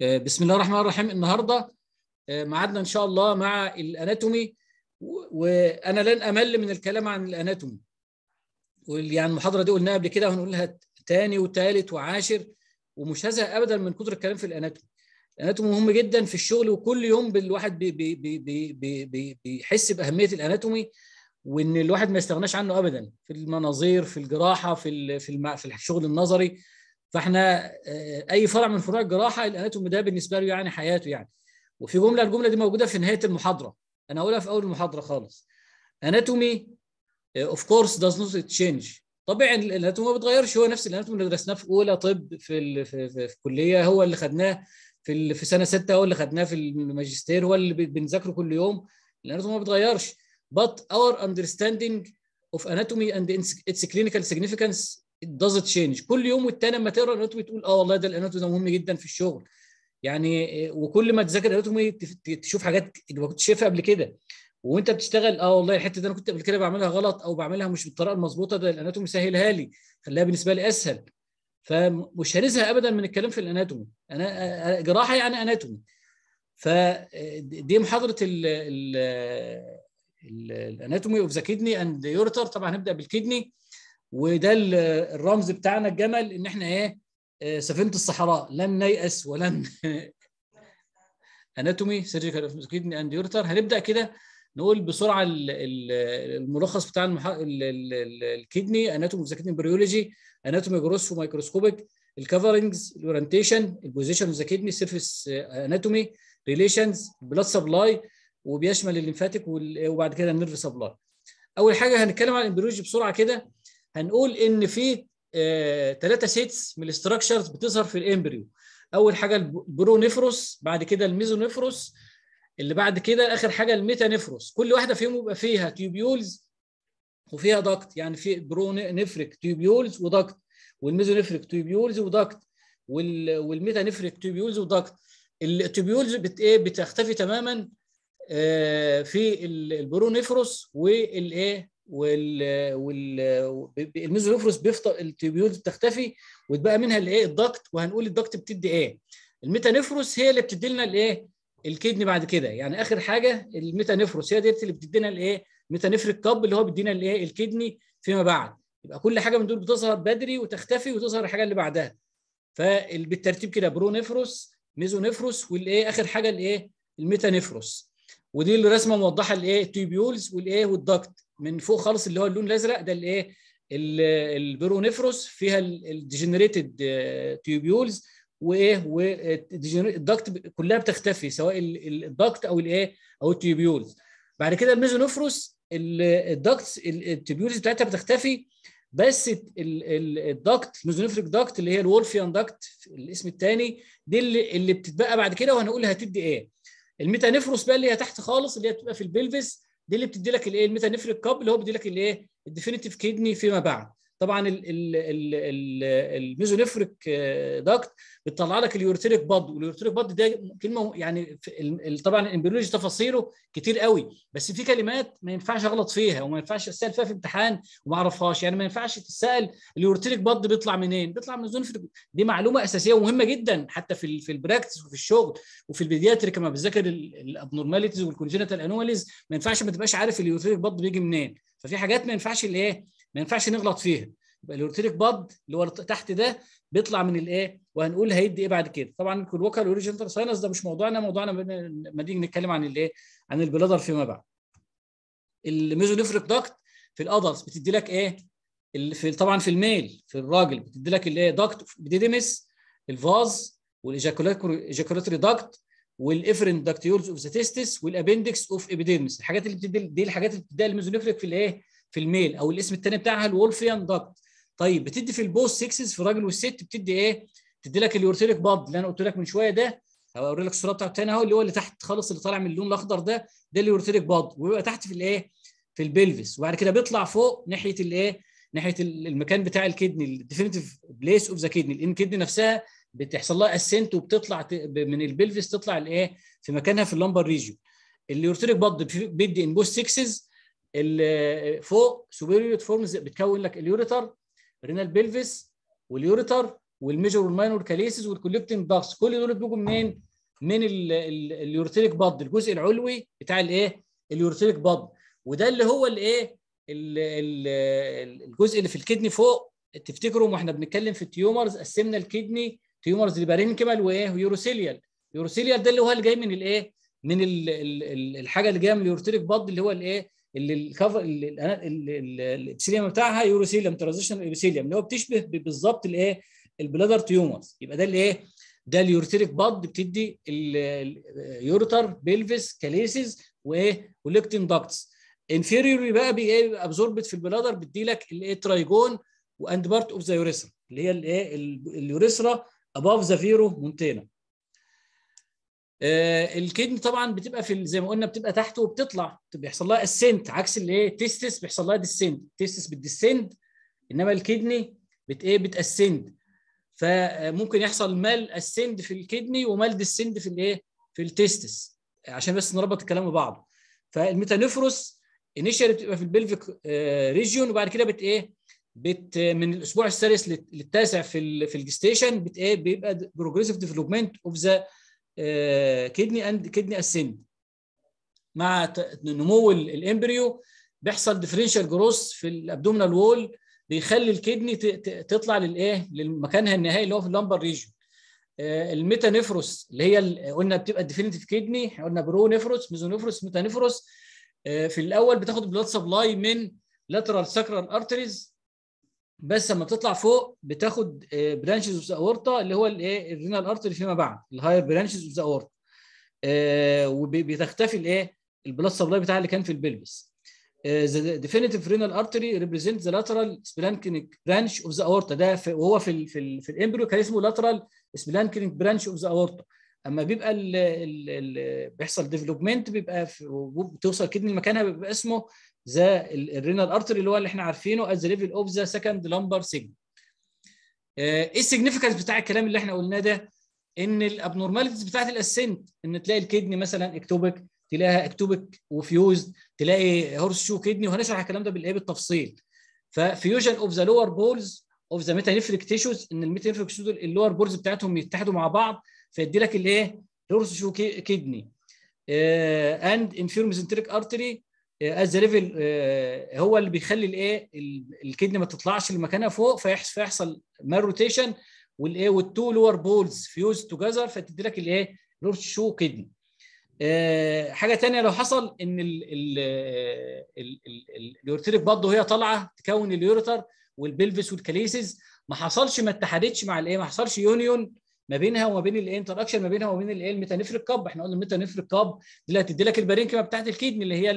آه، بسم الله الرحمن الرحيم النهارده آه، معادنا ان شاء الله مع الاناتومي وانا لن امل من الكلام عن الاناتومي واللي يعني المحاضره دي قلناها قبل كده وهنقولها تاني وتالت وعاشر ومش هزهق ابدا من كتر الكلام في الاناتومي الاناتومي مهم جدا في الشغل وكل يوم الواحد بيحس بي بي بي بي بيحس باهميه الاناتومي وان الواحد ما يستغناش عنه ابدا في المناظير في الجراحه في في الشغل النظري فاحنا آه، اي فرع من فروع الجراحه الاناتومي ده بالنسبه له يعني حياته يعني وفي جمله الجمله دي موجوده في نهايه المحاضره انا اقولها في اول المحاضره خالص اناتومي اوف كورس داز نوت تشينج طبيعي الاناتومي ما بيتغيرش هو نفس الاناتوم اللي درسناه في اولى طب في في, في, الكليه كليه هو اللي خدناه في في سنه سته هو اللي خدناه في الماجستير هو اللي بنذاكره كل يوم الاناتومي ما بيتغيرش but our understanding of anatomy and its clinical significance does تشينج كل يوم والتاني لما تقرا الاناتومي تقول اه والله ده الاناتومي ده مهم جدا في الشغل يعني آه، وكل ما تذاكر الاناتومي إيه، تشوف حاجات ما كنتش شايفها قبل كده وانت بتشتغل اه والله الحته دي انا كنت قبل كده بعملها غلط او بعملها مش بالطريقه المظبوطه ده الاناتومي سهلها لي خلاها بالنسبه لي اسهل فمش هنزهق ابدا من الكلام في الاناتومي انا آه، آه، جراحه يعني اناتومي فدي محاضره ال ال الاناتومي اوف ذا كيدني اند يورتر طبعا هنبدا بالكيدني وده الرمز بتاعنا الجمل ان احنا ايه آه، سفينه الصحراء لن نيأس ولن اناتومي سيرجيكال كيدني اند يورتر هنبدا كده نقول بسرعه الملخص بتاع المح... الكدني اناتومي اوف ذا كدني بريولوجي اناتومي جروس ومايكروسكوبيك الكفرنجز الاورينتيشن البوزيشن اوف ذا كدني سيرفيس اناتومي ريليشنز بلاد سبلاي وبيشمل الليمفاتيك وبعد كده النيرف سبلاي اول حاجه هنتكلم عن الامبريولوجي بسرعه كده هنقول ان في ثلاثه آه، سيتس من الاستراكشرز بتظهر في الامبريو اول حاجه البرونيفروس بعد كده الميزونيفروس اللي بعد كده اخر حاجه الميتانيفروس كل واحده فيهم يبقى فيها تيوبيولز وفيها دكت يعني في برونيفريك تيوبيولز ودكت والميزونيفريك تيوبيولز ودكت والميتانيفريك تيوبيولز ودكت التيوبيولز بت ايه بتختفي تماما آه، في البرونيفروس والايه وال والميزولوفروس بيفطر التيبيول بتختفي وتبقى منها الايه الضغط وهنقول الضغط بتدي ايه الميتانفروس هي اللي بتدي لنا الايه الكدني بعد كده يعني اخر حاجه الميتانفروس هي ديت اللي بتدينا الايه ميتانفريك كاب اللي هو بيدينا الايه الكدني فيما بعد يبقى كل حاجه من دول بتظهر بدري وتختفي وتظهر الحاجه اللي بعدها فبالترتيب كده برونفروس ميزونفروس والايه اخر حاجه الايه الميتانفروس ودي الرسمه موضحه الايه التيبيولز والايه والضغط من فوق خالص اللي هو اللون الازرق ده الايه البرونيفروس فيها الديجنريتد تيوبيولز آه، وايه والدكت آه، كلها بتختفي سواء الدكت او الايه او التيوبيولز بعد كده الميزونيفروس الدكت التيوبيولز بتاعتها بتختفي بس الدكت الميزونيفريك دكت اللي هي الولفيان دكت الاسم الثاني دي اللي, اللي بتتبقى بعد كده وهنقول هتدي ايه الميتانيفروس بقى اللي هي تحت خالص اللي هي بتبقى في البلفس دي اللي بتدي لك الايه الميتا نفريك كاب اللي هو بيدي لك الايه الديفينيتيف كيدني فيما بعد طبعا الميزونفريك داكت بتطلع لك اليورتريك بض واليورتريك بض ده كلمه يعني طبعا الامبريولوجي تفاصيله كتير قوي بس في كلمات ما ينفعش اغلط فيها وما ينفعش اسال فيها في امتحان وما اعرفهاش يعني ما ينفعش تسال اليورتريك بض بيطلع منين بيطلع من الميزونفريك دي معلومه اساسيه ومهمه جدا حتى في في البراكتس وفي الشغل وفي البيدياتريك لما بتذاكر الابنورماليتيز والكونجنتال انوماليز ما ينفعش ما تبقاش عارف اليورتريك بض بيجي منين ففي حاجات ما ينفعش الايه؟ ما ينفعش نغلط فيها يبقى الاورتيريك بد اللي هو تحت ده بيطلع من الايه وهنقول هيدي ايه بعد كده طبعا الكولوكال اوريجينال ساينس ده مش موضوعنا موضوعنا ما نيجي نتكلم عن الايه عن البلادر فيما بعد الميزونيفريك داكت في الادلتس بتدي لك ايه في طبعا في الميل في الراجل بتدي لك الايه داكت بيديمس الفاز والايجاكولاتوري داكت والافرنت داكتيولز اوف ذا تيستس والابندكس اوف ابيديمس الحاجات اللي بتدي دي الحاجات اللي بتديها الميزونيفريك في الايه في الميل او الاسم الثاني بتاعها الولفيان داكت طيب بتدي في البوست سكسز في الراجل والست بتدي ايه بتدي لك اليورتيريك باد اللي انا قلت لك من شويه ده هوري لك الصوره بتاعته ثاني اهو اللي هو اللي تحت خالص اللي طالع من اللون الاخضر ده ده اليورتيريك باد ويبقى تحت في الايه في البلفس وبعد كده بيطلع فوق ناحيه الايه ناحيه المكان بتاع الكدني الديفينيتيف بليس اوف ذا كدني لان الكدني نفسها بتحصل لها اسنت وبتطلع من البلفس تطلع الايه في مكانها في اللمبر ريجيو اليورتيريك باد بيدي ان بوست سكسز فوق سوبيريور فورمز بتكون لك اليوريتر رينال بيلفيس واليوريتر والميجور والماينور كاليسز والكوليكتنج باكس كل دول بيجوا منين؟ من اليورتيليك بض الجزء العلوي بتاع الايه؟ اليورتيليك بض وده اللي هو الايه؟ الجزء اللي في الكدني فوق تفتكروا واحنا بنتكلم في التيومرز قسمنا الكدني تيومرز لبارينكمال وايه؟ ويوروسيليال يوروسيليال ده اللي هو اللي جاي من الايه؟ من الحاجه اللي جايه من اليورتيليك بض اللي هو الايه؟ اللي الكفر الابسيليوم بتاعها يوروثيليوم ترانزيشنال ابسيليوم اللي هو بتشبه بالظبط الايه البلادر تيومرز يبقى ده الايه ده اليورتيريك باد بتدي اليورتر بيلفيس كاليسيز وايه وليكتين داكتس انفيريور بقى بيبقى ابزوربت إيه، في البلادر بتدي لك الايه ترايجون واند بارت اوف ذا يوريثرا اللي هي الايه اليوريثرا اباف ذا فيرو مونتينا آه، الكدن طبعا بتبقى في زي ما قلنا بتبقى تحت وبتطلع بيحصل لها اسنت عكس اللي هي تيستس بيحصل لها ديسنت تيستس بتديسند انما الكدني بت ايه بتاسند فممكن يحصل مال اسند في الكدني ومال ديسند في الايه في التيستس عشان بس نربط الكلام ببعضه فالميتانفروس انيشال بتبقى في البلفيك ريجيون آه، وبعد كده بت ايه بت من الاسبوع السادس للتاسع في في الجستيشن بت ايه بيبقى بروجريسيف ديفلوبمنت اوف ذا آه، كدني اند كدني اسند مع نمو الامبريو بيحصل ديفرنشال جروس في الابدومينال وول بيخلي الكدني تطلع للايه لمكانها النهائي اللي هو في اللمبر ريجن آه، الميتانيفروس اللي هي قلنا بتبقى ديفينيتيف كدني احنا قلنا برو نيفروس ميزونيفروس ميتانيفروس آه، في الاول بتاخد بلاد سبلاي من لاترال ساكرال ارتريز بس لما بتطلع فوق بتاخد برانشز اوف ذا اورتا اللي هو الايه الرينال ارتري فيما بعد الهاير برانشز اوف ذا اورتا وبتختفي الايه البلاد سبلاي بتاعها اللي كان في البلبس ذا ديفينيتيف رينال ارتري ريبريزنت ذا لاترال سبلانكينج برانش اوف ذا اورتا ده وهو في الـ في, في الامبريو كان اسمه لاترال سبلانكينج برانش اوف ذا اورتا اما بيبقى ال ال الـ بيحصل ديفلوبمنت بيبقى في بتوصل كدني لمكانها بيبقى اسمه ذا الرينال ارتري اللي هو اللي احنا عارفينه از ليفل اوف ذا سكند لمبر سيجن ايه السيجنفيكانس بتاع الكلام اللي احنا قلناه ده ان الابنورماليتيز بتاعت الاسنت ان تلاقي الكدني مثلا اكتوبك تلاقيها اكتوبك وفيوز تلاقي هورس شو كدني وهنشرح الكلام ده بالايه بالتفصيل ففيوجن اوف ذا لور بولز اوف ذا ميتانيفريك تيشوز ان الميتانيفريك تيشوز اللور بولز بتاعتهم يتحدوا مع بعض فيدي لك الايه شو كدني اند انفيرم ارتري از ليفل هو اللي بيخلي الايه الكدني ما تطلعش لمكانها فوق فيحصل مال روتيشن والايه والتو لور بولز فيوز توجذر فتدي لك الايه شو كدني أه حاجه ثانيه لو حصل ان اليورتريك برضه آه، وهي طالعه تكون اليورتر والبلفس والكاليسز ما حصلش ما اتحدتش مع الايه ما حصلش يونيون ما بينها وما بين الانتراكشن ما بينها وما بين الايه الميتانفريك كاب احنا قلنا الميتانفريك كاب دي اللي هتدي لك البارينكما بتاعت الكيدني اللي هي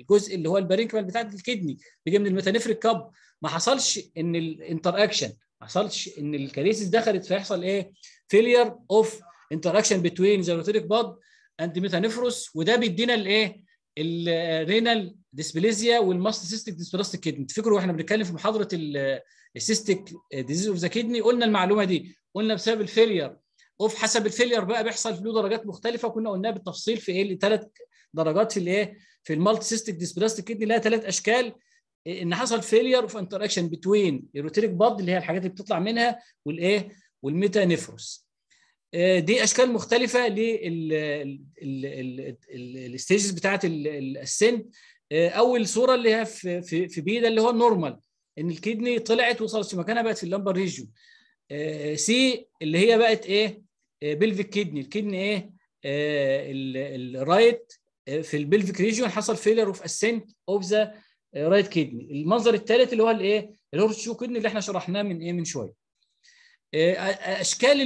الجزء اللي هو البارينكما بتاعت الكيدني بيجي من الميتانفريك كاب ما حصلش ان الانتراكشن ما حصلش ان الكاليسيس دخلت فيحصل ايه فيلير اوف انتراكشن بتوين زيروتيريك باد اند ميتانفروس وده بيدينا الايه الرينال ديسبليزيا والماست ديسبلاستيك كيدني تفتكروا واحنا بنتكلم في محاضره السيستيك ديزيز اوف ذا كيدني قلنا المعلومه دي قلنا بسبب الفيلير اوف حسب الفيلير بقى بيحصل له درجات مختلفه كنا قلناها بالتفصيل في ايه ثلاث درجات في الايه في المالتي سيستيك ديسبلاستيك كيدني لها ثلاث اشكال إيه؟ ان حصل فيلير اوف انتراكشن بتوين الروتيريك باد اللي هي الحاجات اللي بتطلع منها والايه والميتا نفروس إيه؟ دي اشكال مختلفه للستيجز بتاعه السن إيه؟ اول صوره اللي هي في في بي ده اللي هو النورمال ان الكدني طلعت وصلت مكانها بقت في اللمبر ريجون آه، آه، سي اللي هي بقت ايه آه، بلفيك كدني الكدني ايه الرايت في البلفيك ريجيون حصل فيلر اوف اسنت اوف ذا رايت كدني المنظر الثالث اللي هو الايه الهورتشو كدني اللي احنا شرحناه من ايه من شويه اشكال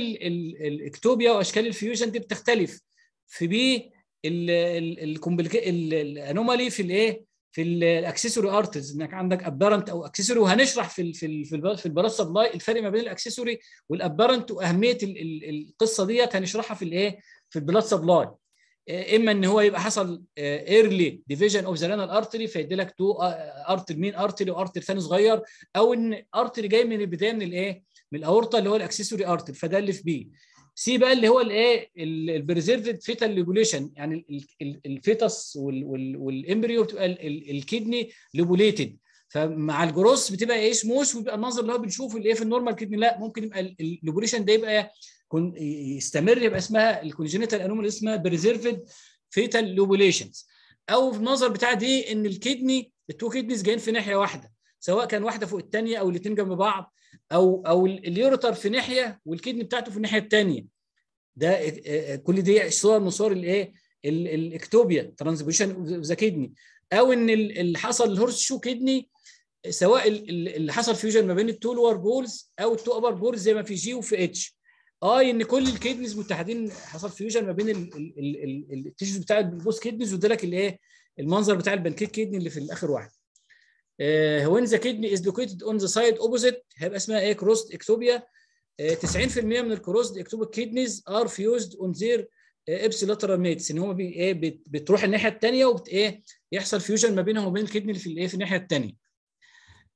الاكتوبيا واشكال الفيوجن دي بتختلف في بي الانومالي في الايه في الاكسسوري ارتز انك عندك ابرنت او اكسسوري وهنشرح في في في البلاس سبلاي الفرق ما بين الاكسسوري والابرنت واهميه القصه ديت هنشرحها في الايه في البلاد آه، سبلاي اما ان هو يبقى حصل ايرلي ديفيجن اوف ذا رينال ارتري فيدي لك تو ارتري مين ارتري وارتري ثاني صغير او ان ارتري جاي من البدايه من الايه من الاورطه اللي هو الاكسسوري ارتري فده اللي في بي سي بقى اللي هو الايه البريزرفد فيتال ليبوليشن يعني الفيتس والامبريو بتبقى الكدني ليبوليتد فمع الجروس بتبقى ايه سموث وبيبقى المنظر اللي هو بنشوفه الايه في النورمال كدني لا ممكن يبقى الليبوليشن ده يبقى يستمر يبقى اسمها الكونجنتال انومال اسمها بريزرفد فيتال ليبوليشنز او في النظر بتاع دي ان الكدني التو كدنيز جايين في ناحيه واحده سواء كان واحده فوق الثانيه او الاثنين جنب بعض او او اليورتر في ناحيه والكدن بتاعته في الناحيه الثانيه ده آه، آه، كل دي صور من صور الايه الاكتوبيا ترانسبوشن اوف ذا كدني او ان اللي حصل الهورس شو كدني سواء اللي حصل فيوجن ما بين التو لور بولز او التو ابر بولز زي ما في جي وفي اتش اي آه، ان كل الكدنيز متحدين حصل فيوجن ما بين التيشوز بتاع البوست كدنيز وادالك الايه المنظر بتاع البنكيك كيدني اللي في الاخر واحد آه، when the kidney is located on the side opposite هيبقى اسمها ايه كروست اكتوبيا 90% من الكروست اكتوبيا كيدنيز ار فيوزد اون ذير ابسيلاترال ميتس ان هم ايه بتروح الناحيه الثانيه وبت ايه يحصل فيوجن ما بينها وبين الكدني في الايه في الناحيه الثانيه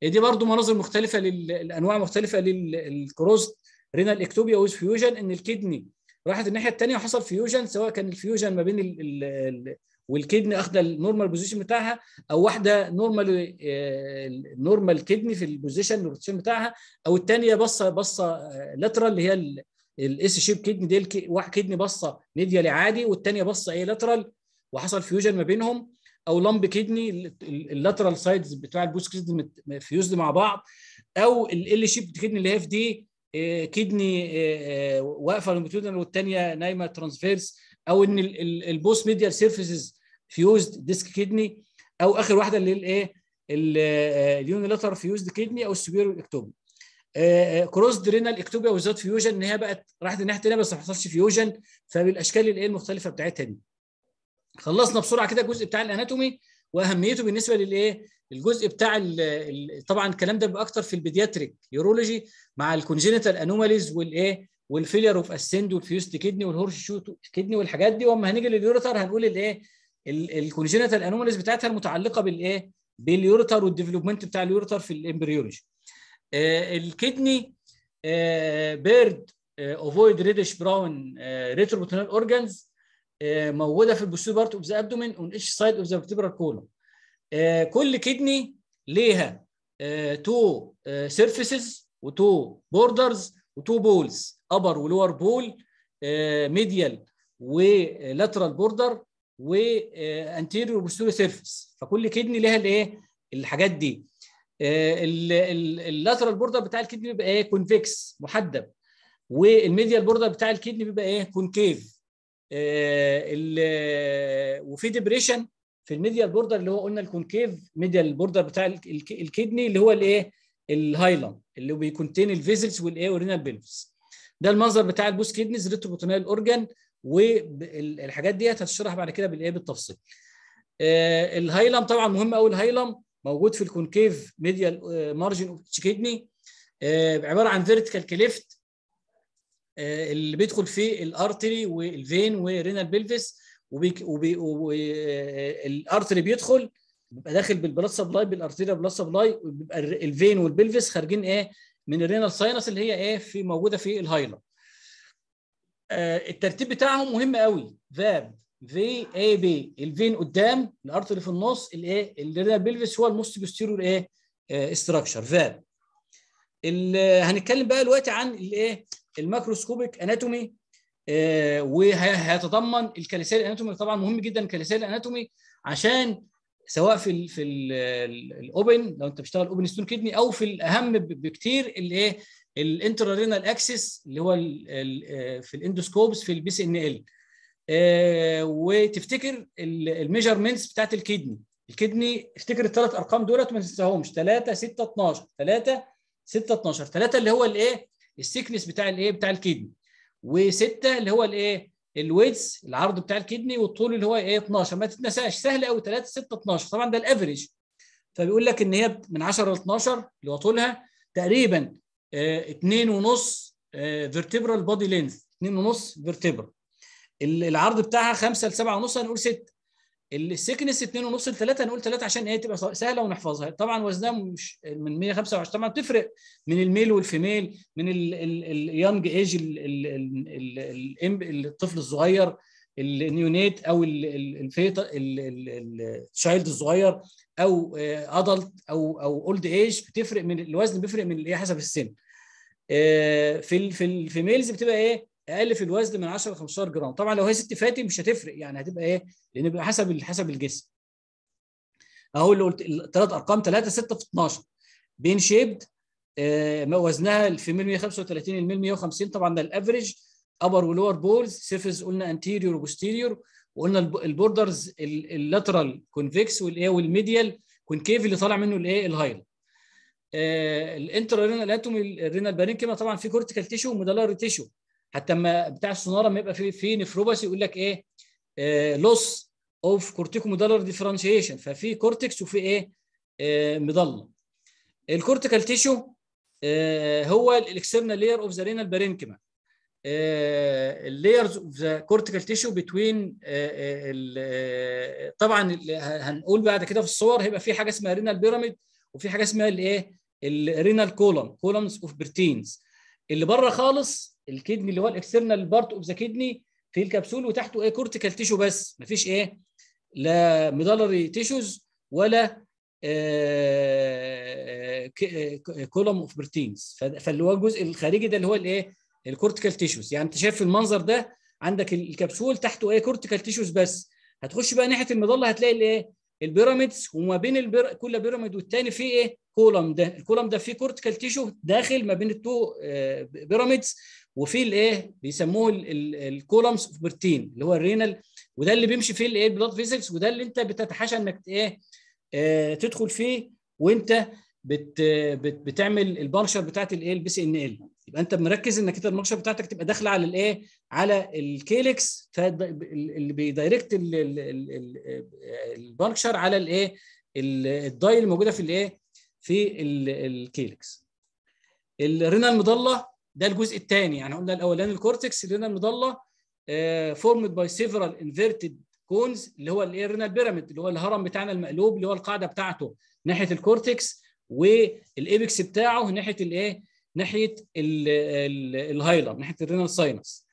آه، دي برضو مناظر مختلفه للانواع مختلفه للكروست رينال اكتوبيا ويز فيوجن ان الكدني راحت الناحيه الثانيه وحصل فيوجن سواء كان الفيوجن ما بين ال ال والكدني اخده النورمال بوزيشن بتاعها او واحده نورمال آه، نورمال كدني في البوزيشن الروتيشن بتاعها او الثانيه بصه بصه لاترال آه، اللي هي الاس شيب كدني دي واحد كدني بصه ميديالي عادي والثانيه بصه ايه لاترال وحصل فيوجن ما بينهم او لمب كدني اللاترال سايدز بتاع البوست كدني فيوزد مع بعض او ال شيب كدني اللي هي في دي آه، كدني واقفه والثانيه نايمه ترانسفيرس او ان البوست ميديال سيرفيسز فيوزد ديسك كدني او اخر واحده اللي الايه اليونيلاتر فيوزد كدني او السوبيريور اكتوبي كروس درينال اكتوبيا وزاد فيوجن ان هي بقت راحت الناحيه الثانيه بس ما حصلش فيوجن فبالاشكال الايه المختلفه بتاعتها دي خلصنا بسرعه كده الجزء بتاع الاناتومي واهميته بالنسبه للايه الجزء بتاع طبعا الكلام ده بيبقى اكتر في البيدياتريك يورولوجي مع الكونجنتال انوماليز والايه والفيلير اوف اسند والفيوست كدني والهورش شوت كدني والحاجات دي واما هنيجي لليوريتر هنقول الايه الكونجنتال انوماليز بتاعتها المتعلقه بالايه؟ باليورتر والديفلوبمنت بتاع اليورتر في الامبريولوجي. آه، الكدني آه، بيرد اوفويد ريدش براون ريتروبوتونال اورجانز موجوده في البوستير بارت اوف ذا ابدومين اون ايش سايد اوف ذا فيبرال كولوم. كل كدني ليها تو آه، سيرفيسز وتو بوردرز وتو بولز ابر ولور بول ميديال ولاترال بوردر وانتيريور بوستيريور سيرفيس فكل كدني ليها الايه الحاجات دي آه، اللاترال بوردر بتاع الكدني بيبقى ايه كونفكس محدب والميديا بوردر بتاع الكدني بيبقى ايه كونكيف آه، وفي ديبريشن في الميديا بوردر اللي هو قلنا الكونكيف ميديا بوردر بتاع الكدني اللي هو الايه الهايلم اللي بيكونتين الفيزلز والايه والرينال بيلفز ده المنظر بتاع البوست كدنيز ريتروبوتونيال اورجان والحاجات دي هتشرح بعد كده بالايه بالتفصيل آه، الهايلم طبعا مهم قوي الهايلم موجود في الكونكيف ميديال مارجن اوف كيدني عباره عن فيرتيكال آه، كليفت اللي بيدخل فيه الارتري والفين ورينال بيلفيس والارتري بيدخل بيبقى داخل بالبلاد سبلاي بالارتيريا بلاد سبلاي وبيبقى الفين والبلفيس خارجين ايه من الرينال ساينس اللي هي ايه في موجوده في الهايلم آه، الترتيب بتاعهم مهم قوي فاب في اي بي الفين قدام الارتري في النص الايه الرينال بلفيس هو الموست بوستيرور ايه استراكشر فاب هنتكلم بقى دلوقتي عن الايه الماكروسكوبيك اناتومي آه، وهيتضمن الكاليسير اناتومي طبعا مهم جدا الكاليسير اناتومي عشان سواء في الـ في الاوبن لو انت بتشتغل اوبن ستون كدني او في الاهم بكتير الايه الانترارينال اكسس اللي هو آه، في الاندوسكوبس في البي سي ان ال آه، وتفتكر الميجرمنتس بتاعت الكدني الكدني افتكر الثلاث ارقام دولت ما تنساهمش 3 6 12 3 6 12 3 اللي هو الايه السيكنس بتاع الايه بتاع الكدني و6 اللي هو الايه الويدز العرض بتاع الكدني والطول اللي هو ايه 12 ما تتنساش سهل قوي 3 6 12 طبعا ده الافريج فبيقول لك ان هي من 10 ل 12 اللي هو طولها تقريبا 2 آه، ونص فيرتبرال بودي لينث 2 ونص فيرتبرال العرض بتاعها 5 ل 7 ونص هنقول 6 السكنس 2 ونص ل 3 هنقول 3 عشان ايه تبقى سهله ونحفظها طبعا وزنها مش من 125 طبعا بتفرق من الميل والفيميل من اليانج ايج الطفل الصغير النيونيت او الفيتا الشايلد الصغير او ادلت آه او او اولد ايج بتفرق من الوزن بيفرق من ايه حسب السن آه في في في ميلز بتبقى ايه اقل في الوزن من 10 ل 15 جرام طبعا لو هي ست فاتي مش هتفرق يعني هتبقى ايه لان بيبقى حسب حسب الجسم اهو اللي قلت الثلاث ارقام 3 6 في 12 بين شيبد آه، وزنها الفيميل 135 الميل 150 طبعا ده الافريج ابر ولور بولز سيرفيس قلنا انتيريور وبوستيريور وقلنا البوردرز اللاترال كونفكس والايه والميديال كونكيف اللي طالع منه الايه الهايل الانتر رينال اتومي الرينال بارينكيما طبعا في كورتيكال تيشو ومدلر تيشو حتى اما بتاع السوناره ما يبقى في في نفروباسي يقول لك ايه لوس اوف كورتيكو مدلر ديفرنشيشن ففي كورتكس وفي ايه آه مضله الكورتيكال تيشو هو الاكسترنال لاير اوف ذا رينال بارينكيما اللايرز اوف ذا كورتيكال تيشو بتوين طبعا هنقول بعد كده في الصور هيبقى في حاجه اسمها رينال بيراميد وفي حاجه اسمها الايه الرينال كولوم كولومز اوف بروتينز اللي بره خالص الكدني اللي هو الاكسترنال بارت اوف ذا كدني في الكبسول وتحته ايه كورتيكال تيشو بس مفيش ايه لا ميدالري تيشوز ولا كولوم اوف بروتينز فاللي هو الجزء الخارجي ده اللي هو الايه الكورتيكال تيشوز يعني انت شايف في المنظر ده عندك الكبسول تحته ايه كورتيكال تيشوز بس هتخش بقى ناحيه المظله هتلاقي الايه البيراميدز وما بين البير... كل بيراميد والتاني في ايه كولم ده الكولم ده فيه كورتيكال تيشو داخل ما بين التو آه، بيراميدز وفي الايه بيسموه اوف برتين اللي هو الرينال وده اللي بيمشي فيه الايه البلاد فيزلز وده اللي انت بتتحاشى انك ايه آه، تدخل فيه وانت بت بت بتعمل البارشر بتاعت الايه البي سي ان ال يبقى انت مركز انك انت البارشر بتاعتك تبقى داخله على الايه على الكيلكس اللي بيدايركت البارشر على الايه الداي اللي موجوده في الايه في الكيلكس الرينال المضله ده الجزء الثاني يعني قلنا الاولاني الكورتكس الرينال المضله فورمد باي سيفرال انفيرتد كونز اللي هو الايه الرينال بيراميد اللي هو الهرم بتاعنا المقلوب اللي هو القاعده بتاعته ناحيه الكورتكس والايبكس بتاعه ناحيه الايه؟ ناحيه الهايلر ناحيه الرينال ساينس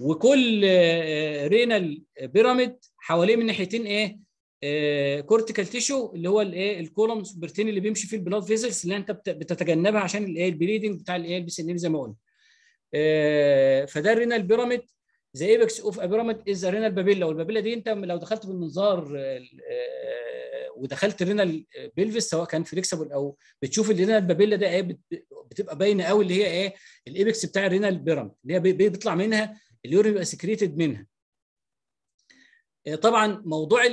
وكل آه، رينال بيراميد حواليه من ناحيتين ايه؟ كورتيكال آه، تيشو اللي هو الايه الكولوم سوبرتين اللي بيمشي فيه البلاد فيزلز اللي انت بتتجنبها عشان الايه البليدنج بتاع الايه البي سي إيه زي ما قلنا. آه، فده الرينال بيراميد ذا ايبكس اوف ا بيراميد از رينال بابيلا والبابيلا دي انت لو دخلت بالمنظار ودخلت رينال بيلفيس سواء كان فليكسبل او بتشوف الرينال بابيلا ده ايه بتبقى باينه قوي اللي هي ايه الايبكس بتاع الرينال البيرم اللي هي بيطلع منها اليورين بيبقى سكريتد منها آه، طبعا موضوع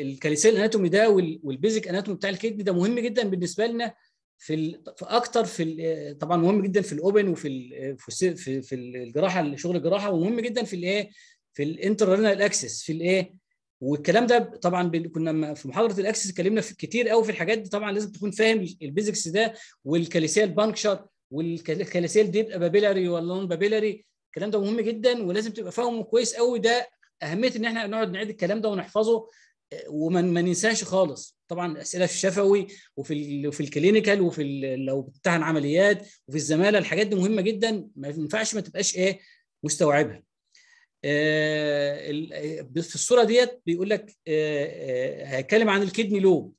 الكاليسيل اناتومي ده والبيزك اناتومي بتاع الكيدني ده مهم جدا بالنسبه لنا في في اكتر في آه، طبعا مهم جدا في الاوبن وفي آه، في في الجراحه شغل الجراحه ومهم جدا في الايه في الانترنال اكسس في الايه والكلام ده طبعا كنا في محاضره الاكسس اتكلمنا في كتير قوي في الحاجات دي طبعا لازم تكون فاهم البيزكس ده والكاليسيال بانكشر والكاليسيال ديب بابيلاري نون بابيلاري الكلام ده مهم جدا ولازم تبقى فاهمه كويس قوي ده اهميه ان احنا نقعد نعيد الكلام ده ونحفظه آه، وما ما ننساش خالص طبعا الاسئله في الشفوي وفي ال وفي الكلينيكال وفي لو بتمتحن عمليات وفي الزماله الحاجات دي مهمه جدا ما ينفعش ما تبقاش ايه مستوعبها آه، آه، في الصوره ديت بيقول لك آه، هيتكلم عن الكدني لوب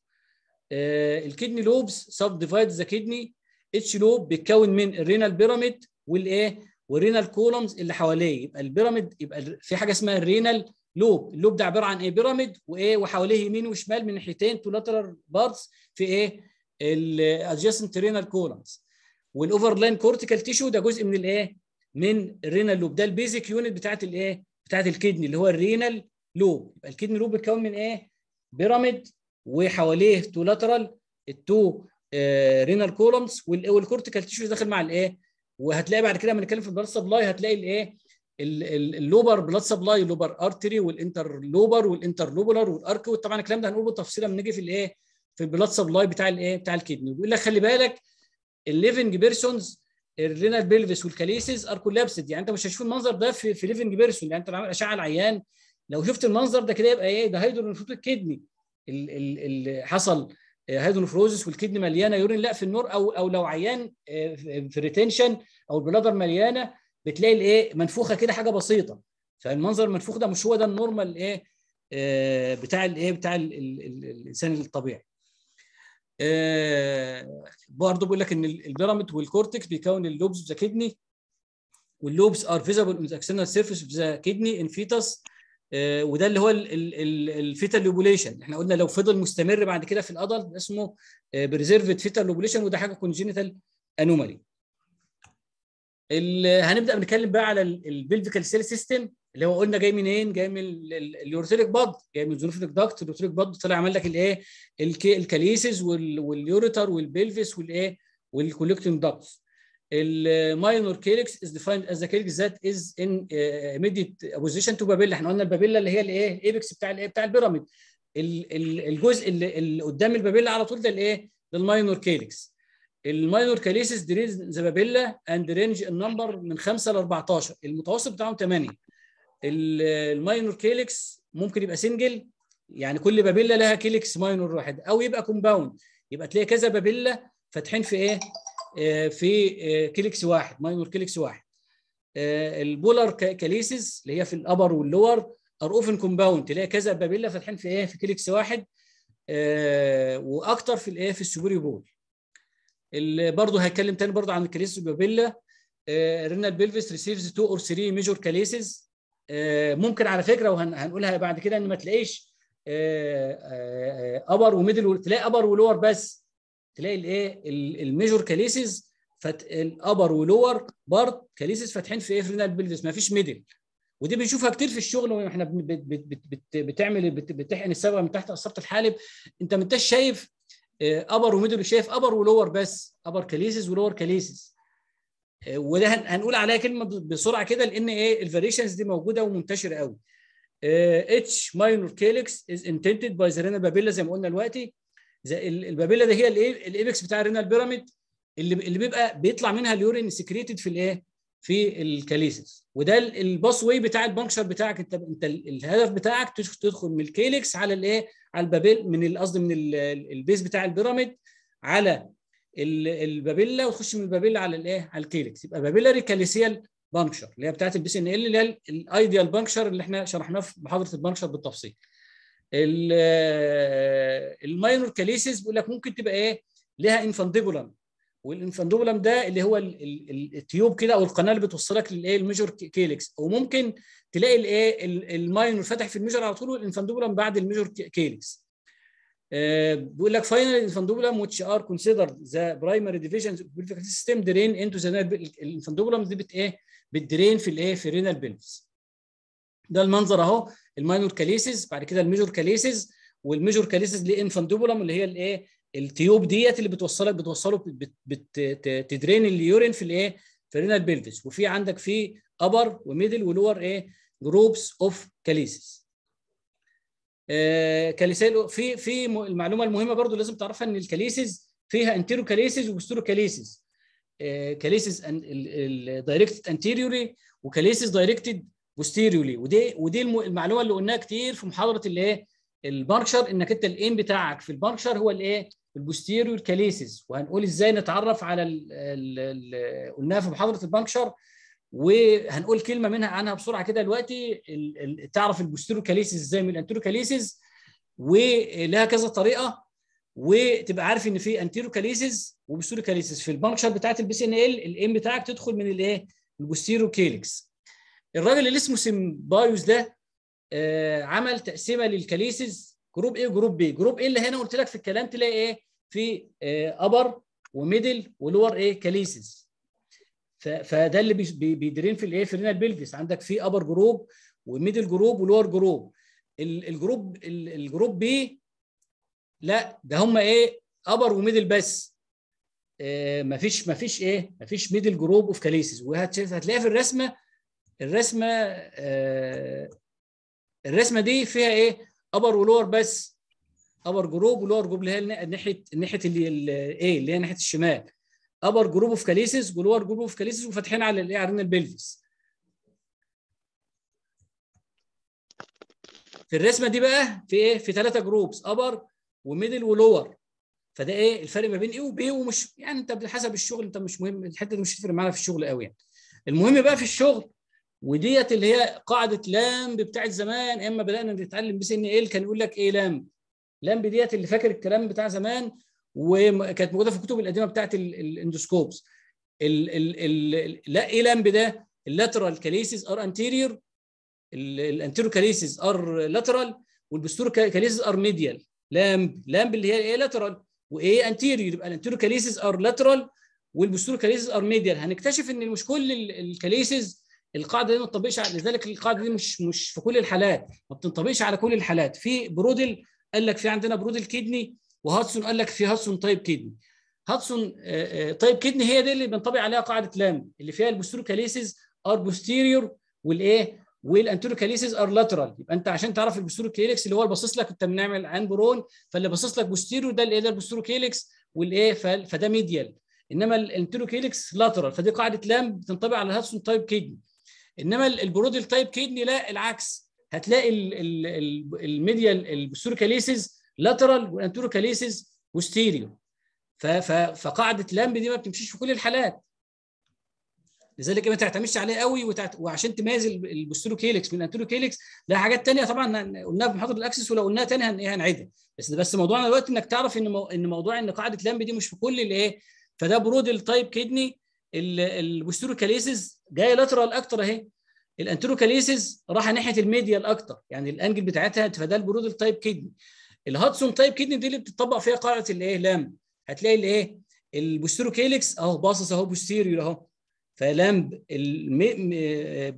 الكدني لوبز سب ديفايد ذا كدني اتش لوب بيتكون من الرينال بيراميد والايه والرينال كولومز اللي حواليه يبقى البيراميد يبقى في حاجه اسمها الرينال لوب اللوب ده عباره عن ايه بيراميد وايه وحواليه يمين وشمال من ناحيتين تو لاترال بارتس في ايه الادجيسنت رينال كولومز والاوفرلاين كورتيكال تيشو ده جزء من الايه من الرينال لوب ده البيزك يونت بتاعت الايه بتاعت الكدني اللي هو الرينال لوب يبقى الكدني لوب بيتكون من ايه بيراميد وحواليه تو لاترال التو رينال كولومز والكورتيكال تيشو داخل مع الايه وهتلاقي بعد كده لما نتكلم في البلاد سبلاي هتلاقي الايه اللوبر بلاد سبلاي اللوبر ارتري والانتر لوبر والانتر لوبولر والارك طبعا الكلام ده هنقوله بالتفصيل لما نيجي في الايه في البلاد سبلاي بتاع الايه بتاع الكدني بيقول لك خلي بالك الليفنج بيرسونز الرينال بيلفيس والكاليسز ار كولابسد يعني انت مش هتشوف المنظر ده في, في ليفنج بيرسون يعني انت لو عامل اشعه العيان لو شفت المنظر ده كده يبقى ايه ده هيدرونفروت الكدني اللي حصل هيدرونفروزس آه، والكدني مليانه يورين لا في النور او او لو عيان آه، في ريتنشن او البلادر مليانه بتلاقي الايه منفوخه كده حاجه بسيطه فالمنظر المنفوخ ده مش هو ده النورمال إيه؟, آه، ايه بتاع الايه بتاع الانسان الطبيعي آه، برضه بيقول لك ان البيراميد والكورتكس بيكون اللوبز اوف ذا كدني واللوبز ار فيزبل اون ذا اكسترنال سيرفيس اوف ذا كدني ان آه، فيتاس وده اللي هو الفيتال لوبوليشن احنا قلنا لو فضل مستمر بعد كده في الادلت اسمه بريزيرفد فيتال لوبوليشن وده حاجه كونجينيتال انومالي هنبدا بنتكلم بقى على البلفيكال سيل سيستم اللي هو قلنا جاي منين؟ جاي من اليورثيليك باد، جاي من الزنوفيليك داكت، اليورثيليك باد طلع عمل لك الايه؟ الكاليسز واليوريتر والبلفس والايه؟ والكوليكتنج داكتس. الماينور كيلكس از ديفايند از ذا كيلكس ذات از ان ايميديت اوبوزيشن تو بابيلا، احنا قلنا البابيلا اللي هي الايه؟ الايبكس بتاع الايه؟ بتاع البيراميد. الجزء اللي قدام البابيلا على طول ده الايه؟ ده الماينور كيلكس. الماينور كاليسز ذا بابيلا اند رينج النمبر من 5 ل 14 المتوسط بتاعهم 8 الماينور كيلكس ممكن يبقى سنجل يعني كل بابيلا لها كيلكس ماينور واحد او يبقى كومباوند يبقى تلاقي كذا بابيلا فاتحين في ايه؟ آه، في آه، كيلكس واحد ماينور كيلكس واحد البولر آه، البولار كاليسز اللي هي في الابر واللور ار اوفن كومباوند تلاقي كذا بابيلا فاتحين في ايه؟ في كيلكس واحد واكتر في الايه؟ في السوبري بول برضه هتكلم تاني برضه عن الكاليسز بابيلا رينال بيلفيس ريسيفز 2 اور 3 ميجور كاليسز آه، ممكن على فكره وهنقولها بعد كده ان ما تلاقيش ابر آه، آه، وميدل تلاقي ابر ولور بس تلاقي الايه الميجور كاليسز فالابر الابر ولور بارت كاليسز فاتحين في افرينال بلفس ما فيش ميدل ودي بنشوفها كتير في الشغل واحنا بتعمل بتحقن السبب من تحت قصبه الحالب انت ما انتش شايف ابر وميدل شايف ابر ولور بس ابر كاليسز ولور كاليسز وده هنقول عليها كلمه بسرعه كده لان ايه الفاريشنز دي موجوده ومنتشره قوي اتش ماينور كيلكس از انتنتد باي ذا رينال بابيلا زي ما قلنا دلوقتي البابيلا ده هي الايه الايبكس بتاع الرينال بيراميد اللي اللي بيبقى بيطلع منها اليورين سكريتد في الايه في الكاليسس وده الباس واي بتاع البنكشر بتاعك انت انت الهدف بتاعك تدخل من الكيلكس على الايه على البابيل من قصدي من البيز بتاع البيراميد على البابيلا وتخش من البابيلا على الايه على الكيلكس يبقى بابيلاري كاليسيال بانكشر اللي هي بتاعت البي سي ان ال اللي هي الايديال بانكشر اللي احنا شرحناه في محاضره البانكشر بالتفصيل الماينور كاليسيس بيقول لك ممكن تبقى ايه لها انفانديبولم والانفاندوبولم ده اللي هو التيوب كده او القناه اللي بتوصلك للايه الميجور كيلكس وممكن تلاقي الايه الماينور فاتح في الميجور على طول والانفاندوبولم بعد الميجور كيلكس آه، بيقول لك finally infundibulum ويتش ار كونسيدر ذا برايمري divisions سيستم درين انتو ذا into دي بت ايه بتدرين في الايه في الرينال بلفز ده المنظر اهو الماينور كاليسز بعد كده الميجور كاليسز والميجور كاليسز للانفندوبولم اللي هي الايه التيوب ديت اللي بتوصلك بتوصله بتدرين اليورين في الايه في الرينال بلفز وفي عندك في ابر وميدل ولور ايه جروبس اوف كاليسز آه، كاليسيل في في المعلومه المهمه برضو لازم تعرفها ان الكاليسيز فيها انتيرو كاليسيز وبستورو كاليسيز كاليسيز دايركتد انتيريوري وكاليسيز دايركتد بوستيريولي ودي ودي المعلومه اللي قلناها كتير في محاضره الايه البنكشر انك انت الايم بتاعك في البنكشر هو الايه البوستيريور كاليسيز وهنقول ازاي نتعرف على قلناها في محاضره البنكشر وهنقول كلمه منها عنها بسرعه كده دلوقتي تعرف البوستيروكاليسيس ازاي من الانتيروكاليسيس ولها كذا طريقه وتبقى عارف ان في انتيروكاليسيس وبوستيروكاليسيس في البنكشر بتاعت البي سي ان ال الام بتاعك تدخل من الايه؟ كيلكس الراجل اللي اسمه سيمبايوس ده آه، عمل تقسيمه للكاليسيس جروب ايه وجروب بي جروب ايه اللي هنا قلت لك في الكلام تلاقي ايه في ابر وميدل ولور ايه كاليسيس فده اللي بيدرين في الايه في الرينال بيلفيس عندك في ابر جروب وميدل جروب ولور جروب الجروب الجروب بي لا ده هم ايه ابر وميدل بس فيش آه، مفيش مفيش ايه مفيش ميدل جروب اوف كاليسيس وهتلاقيها في الرسمه الرسمه آه، الرسمه دي فيها ايه ابر ولور بس ابر جروب ولور جروب اللي هي ناحيه ناحيه اللي ايه اللي هي ناحيه الشمال ابر جروب اوف كاليسيس ولور جروب اوف كاليسيس وفاتحين على الايه عرين البلفس في الرسمه دي بقى في ايه في ثلاثه جروبس ابر وميدل ولور فده ايه الفرق ما بين ايه وبي ومش يعني انت حسب الشغل انت مش مهم الحته دي مش هتفرق معانا في الشغل قوي يعني المهم بقى في الشغل وديت اللي هي قاعده لامب بتاعه زمان اما بدانا نتعلم بسن إيه ال كان يقول لك ايه لامب لامب ديت اللي فاكر الكلام بتاع زمان وكانت موجوده في الكتب القديمه بتاعت الاندوسكوبس ايه لامب ده اللاترال كاليسيز ار انتيريور الانتيريور كاليسيز ار لاترال والبستور كاليسيز ار ميديال لامب لامب اللي هي ايه لاترال وايه انتيريور يبقى الانتيريور كاليسيز ار لاترال والبستور كاليسيز ار ميديال هنكتشف ان مش كل الكاليسيز القاعده دي ما تطبقش لذلك القاعده دي مش مش في كل الحالات ما بتنطبقش على كل الحالات في برودل قال لك في عندنا برودل كدني وهاتسون قال لك في هاتسون تايب كدني هاتسون تايب آه، آه، كدني هي دي اللي بينطبق عليها قاعده لام اللي فيها البوستروكاليسز ار بوستيريور والايه والانتروكاليسز ار لاترال يبقى انت عشان تعرف البستروكاليكس اللي هو اللي باصص لك انت بنعمل عين برون فاللي باصص لك بوستيريور ده الايه ده البوستروكاليكس والايه فده ميديال انما الانتروكاليكس لاترال فدي قاعده لام بتنطبق على هاتسون تايب كدني انما البرودل تايب كدني لا العكس هتلاقي الميديال البوستروكاليسز لاترال وانتورو كاليسز وستيريو فقاعده لامب دي ما بتمشيش في كل الحالات لذلك ما تعتمدش عليه قوي وتعت... وعشان تميز البوستيرو كيلكس من الانتيرو كيلكس لا حاجات ثانيه طبعا قلناها في محاضره الاكسس ولو قلناها ثاني هن... هنعيدها بس بس موضوعنا دلوقتي انك تعرف ان مو... ان موضوع ان قاعده لامب دي مش في كل الايه فده برود التايب كدني البوستيرو كاليسز جايه لاترال اكتر اهي الانتيرو كاليسز راح ناحيه الميديال اكتر يعني الانجل بتاعتها فده البرود التايب كدني الهاتسون تايب كدني دي اللي بتطبق فيها قاعده الايه لام هتلاقي الايه البوستيرو كيلكس اهو باصص اهو بوستيريور اهو فلام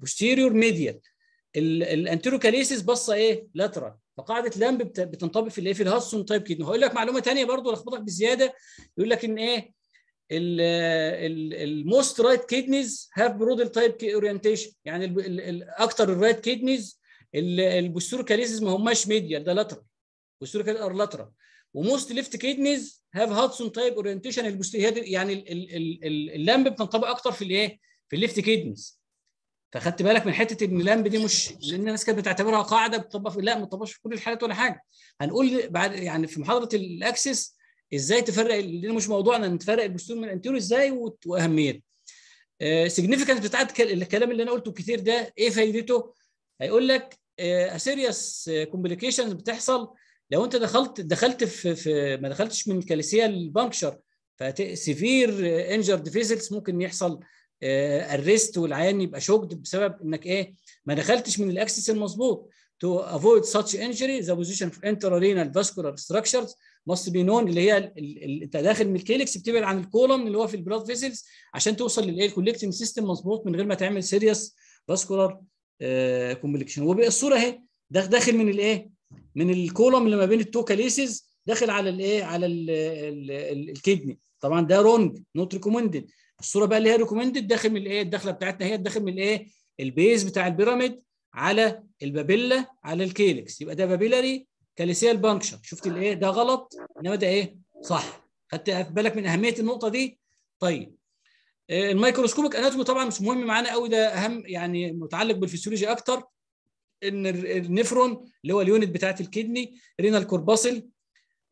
بوستيريور ميديال الانتيرو كاليسيس باصه ايه لاترال فقاعده لامب بتنطبق في الايه في الهاتسون تايب كدني هقول لك معلومه ثانيه برضو لخبطك بزياده يقول لك ان ايه الموست رايت كيدنيز هاف برودل تايب اورينتيشن يعني اكتر الرايت كيدنيز البوستيرو كاليسيس ما هماش ميديال ده لاترال والسوريكال ارلاترا وموست ليفت كيدنيز هاف هاتسون تايب اورينتيشن يعني اللامب بتنطبق اكتر في الايه؟ في الليفت كيدنيز فخدت بالك من حته ان اللامب دي مش لان الناس كانت بتعتبرها قاعده بتطبق في لا ما بتطبقش في كل الحالات ولا حاجه هنقول بعد يعني في محاضره الاكسس ازاي تفرق اللي مش موضوعنا نفرق البستور من الانتيور ازاي واهميته سيجنيفيكانت آه، بتاعت الكلام اللي انا قلته كتير ده ايه فايدته هيقول لك سيريس آه، كومبليكيشنز آه، بتحصل لو انت دخلت دخلت في, في ما دخلتش من الكاليسيه البنكشر فسيفير انجرد آه، فيزلز ممكن يحصل الريست آه، والعيان يبقى شوكد بسبب انك ايه ما دخلتش من الاكسس المظبوط تو افويد ساتش انجري ذا بوزيشن of intrarenal فاسكولار ستراكشرز must بي نون اللي هي انت داخل من الكيلكس بتبعد عن الكولوم اللي هو في البلاد فيزلز عشان توصل للايه الكوليكتنج سيستم مظبوط من غير ما تعمل سيريس فاسكولار كومبليكشن وبقى الصوره اهي ده داخل من الايه من الكولوم اللي ما بين التوكاليسز داخل على الايه على الكدني طبعا ده رونج نوت ريكومندد الصوره بقى اللي هي ريكومندد داخل من الايه الدخله بتاعتنا هي داخل من الايه البيز بتاع البيراميد على البابيلا على الكيلكس يبقى ده بابيلاري كاليسيال بانكشر شفت الايه ده غلط انما ده ايه صح خدت بالك من اهميه النقطه دي طيب آه، الميكروسكوبك اناتومي طبعا مش مهم معانا قوي ده اهم يعني متعلق بالفسيولوجي اكتر ان النفرون اللي هو اليونت بتاعت الكدني رينال كورباسل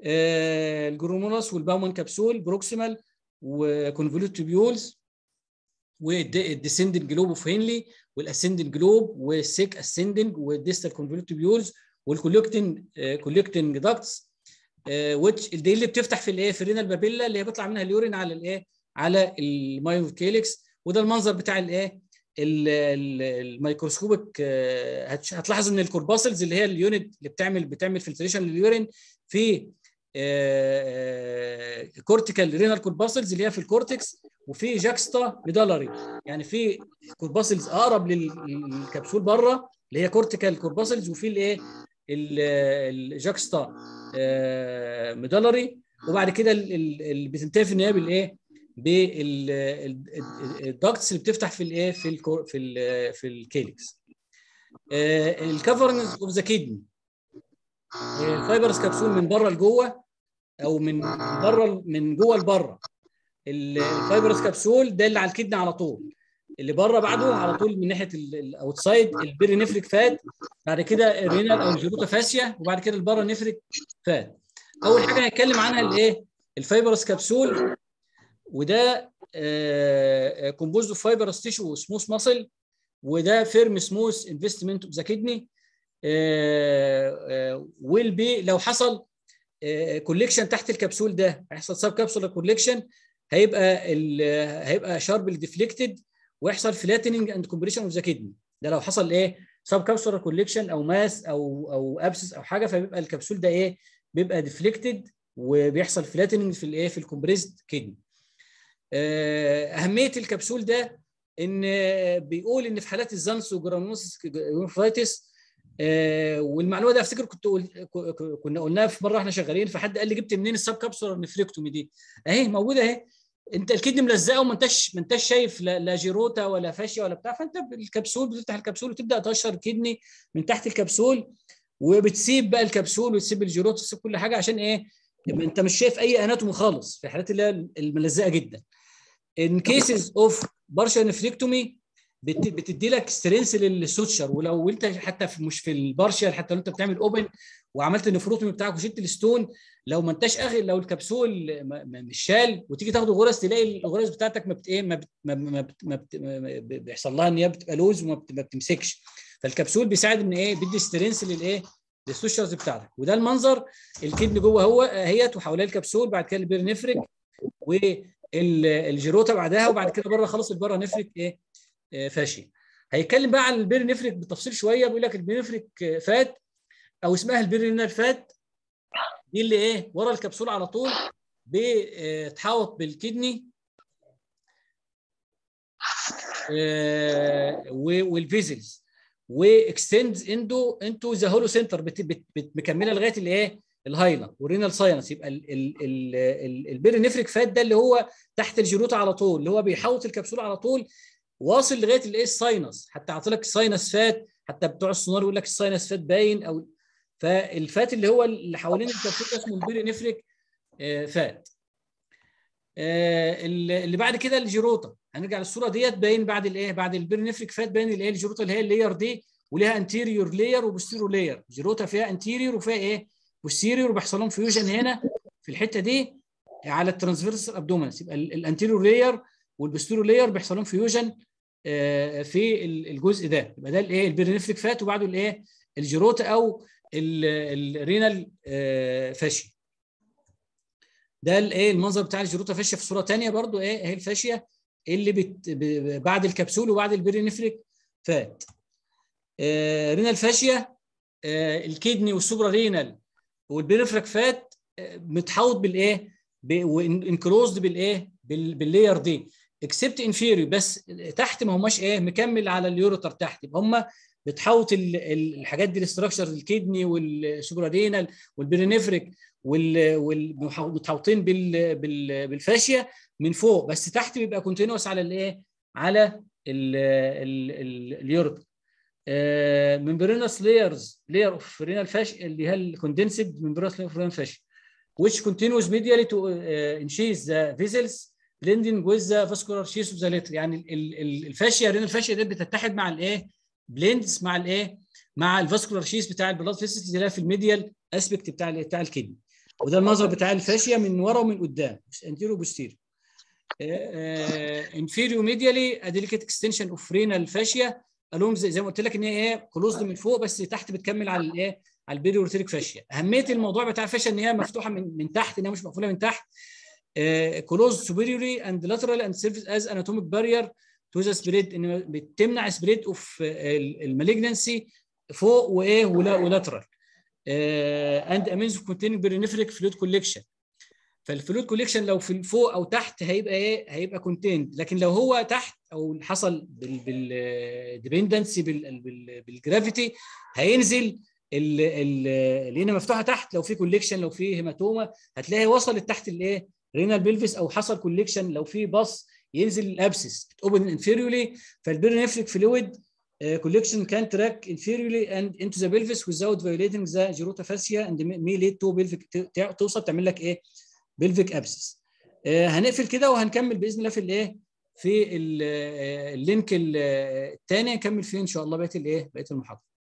آه الجرومونوس والباومان كبسول بروكسيمال وكونفولوت تبيولز والديسندنج جلوب اوف هنلي والاسندنج جلوب والسيك اسندنج والديستال كونفولوت تبيولز والكوليكتن آه، كوليكتنج داكتس ويتش آه، دي اللي بتفتح في الايه في الرينال بابيلا اللي هي بيطلع منها اليورين على الايه على المايوكيليكس وده المنظر بتاع الايه الميكروسكوبك آه، هتلاحظ ان الكورباسلز اللي هي اليونت اللي بتعمل بتعمل فلتريشن لليورين في كورتيكال رينال كورباسلز اللي هي في الكورتكس وفي جاكستا ميدالري يعني في كورباسلز اقرب للكبسول بره اللي هي كورتيكال كورباسلز وفي الايه الجاكستا ميدالري آه، وبعد كده اللي بتنتهي في النهايه بالايه بالدكتس اللي بتفتح في الايه في الـ في الـ في الكيلكس الكفرنز اوف ذا كيدني الفايبرز كبسول من بره لجوه او من بره من جوه لبره الفايبرز كبسول ده اللي على الكدني على طول اللي بره بعده على طول من ناحيه الاوتسايد نفرك فات بعد كده الرينال او الجروتا فاسيا وبعد كده البرا نفريك فات اول حاجه هنتكلم عنها الايه الفايبرس كبسول وده كومبوزد اوف فايبرس تيشو سموث ماسل وده فيرم سموث انفستمنت اوف ذا كدني ويل بي لو حصل كوليكشن آه، تحت الكبسول ده هيحصل سب كبسول كوليكشن هيبقى الـ هيبقى شارب ديفليكتد ويحصل فلاتنينج اند كومبريشن اوف ذا كدني ده لو حصل ايه سب كبسول كوليكشن او ماس او او ابسس او حاجه فبيبقى الكبسول ده ايه بيبقى ديفليكتد وبيحصل فلاتنينج في الايه في الكومبريست كدني آه، اهميه الكبسول ده ان آه، بيقول ان في حالات الزنس وجرانوسيس آه، والمعلومه دي افتكر كنت قول كنا قلناها في مره واحنا شغالين فحد قال لي جبت منين السب كبسول نفريكتومي دي اهي موجوده اهي انت الكدني ملزقه وما انتش ما انتش شايف لا, جيروتا ولا فاشيه ولا بتاع فانت بالكبسول بتفتح الكبسول وتبدا تقشر الكدني من تحت الكبسول وبتسيب بقى الكبسول وتسيب الجيروتا وتسيب كل حاجه عشان ايه؟ انت مش شايف اي اناتومي خالص في الحالات اللي هي الملزقه جدا. ان كيسز اوف بارشال نفريكتومي بتدي لك سترينس للسوتشر ولو انت حتى في مش في البارشال حتى لو انت بتعمل اوبن وعملت النفروتومي بتاعك وشلت الستون لو ما انتش اخر لو الكبسول مش شال وتيجي تاخد غرز تلاقي الغرز بتاعتك ما بت ايه ما بت ما, بت ما, بت ما بيحصل لها ان هي بتبقى لوز وما بت ما بتمسكش فالكبسول بيساعد ان ايه بيدي سترينس للايه للسوشرز بتاعتك وده المنظر الكدن جوه هو اهيت آه، وحواليه الكبسول بعد كده البيرنفريك الجيروتا بعدها وبعد كده بره خلاص البرا نفرك ايه آه، فاشي هيتكلم بقى عن البير نفرك بالتفصيل شويه بيقول لك البير نفرك فات او اسمها البيرينال فات دي اللي ايه ورا الكبسوله على طول بتحاوط آه، بالكدني آه، والفيزلز واكستندز اندو انتو ذا هولو سنتر مكمله لغايه الايه الهايلا والرينال ساينس يبقى البيرينفريك فات ده اللي هو تحت الجروت على طول اللي هو بيحوط الكبسوله على طول واصل لغايه الايه الساينس حتى اعطي لك الساينس فات حتى بتوع السونار يقول لك الساينس فات باين او فالفات اللي هو اللي حوالين الكبسوله اسمه البيرينفريك آه، فات آه، اللي بعد كده الجروتا هنرجع للصوره ديت باين بعد الايه بعد البيرنفريك فات باين الايه الجروتا اللي هي اللاير دي وليها انتيريور لاير وبوستيريور لاير جروتا فيها انتيريور وفيها ايه والسيريور بيحصل لهم فيوجن هنا في الحته دي على الترانسفيرس ابدومينس يبقى الانتيريور لاير والبوستيريور لاير بيحصل لهم فيوجن آه، في الجزء ده يبقى ده الايه البرينفريك فات وبعده الايه الجيروتا او الرينال فاشي آه، ده الايه المنظر بتاع الجيروتا فاشيه في صوره ثانيه برضو ايه اهي الفاشيه اللي بت بعد الكبسول وبعد البرينفريك فات رينال فاشيه الكدني والسوبرا رينال والبريفراك فات آه، متحوط بالايه وانكلوزد بالايه باللاير دي اكسبت انفيري بس تحت ما هماش ايه مكمل على اليوروتر تحت يبقى هما بتحوط الحاجات دي الاستراكشر الكدني والسوبرادينال والبرينفريك والمتحوطين بالفاشيه من فوق بس تحت بيبقى كونتينوس على الايه على اليورب ممبرينوس آه، layers layer of renal fascia اللي هي الكوندنسد ممبرينوس layer of renal fascia which continues medially to انشيز آه، ذا the vessels blending with the vascular sheath of the يعني الفاشيا رينال فاشيا ديت بتتحد مع الايه بلندز مع الايه مع الفاسكولار شيث بتاع البلاد فيسلز اللي هي في الميديال اسبكت بتاع بتاع الكدني وده المظهر بتاع الفاشيا من ورا ومن قدام انتيرو بوستيريو انفيريو ميديالي delicate اكستنشن اوف رينال فاشيا الوم زي, زي ما قلت لك ان هي ايه كلوزد من أيوة. فوق بس تحت بتكمل على الايه على البيري روتيريك فاشيا اهميه الموضوع بتاع الفاشيا ان هي مفتوحه من من تحت انها مش مقفوله من تحت كلوز سوبيريوري اند لاترال اند سيرفيس از اناتوميك بارير تو ذا سبريد ان بتمنع سبريد اوف المالجنسي فوق وايه ولاترال اند امينز اوف كونتيننج برينفريك فلويد كولكشن فالفلويد كوليكشن لو في فوق او تحت هيبقى ايه هيبقى كونتيند لكن لو هو تحت او حصل بالديبندنسي بالجرافيتي هينزل هنا مفتوحه تحت لو في كوليكشن لو في هيماتوما هتلاقي وصلت تحت الايه رينال بيلفيس او حصل كوليكشن لو في باص ينزل الابسس اوبن انفيريولي فالبيرنفريك فلويد كوليكشن كان تراك انفيريولي اند انتو ذا بيلفيس ويزاوت فايوليتنج ذا جيروتافاسيا اند مي ليد تو بيلفيك توصل تعمل لك ايه بلفيك ابسس آه، هنقفل كده وهنكمل باذن الله في الايه في آه، اللينك الثاني آه، نكمل فيه ان شاء الله بقيه الايه بقيه المحاضره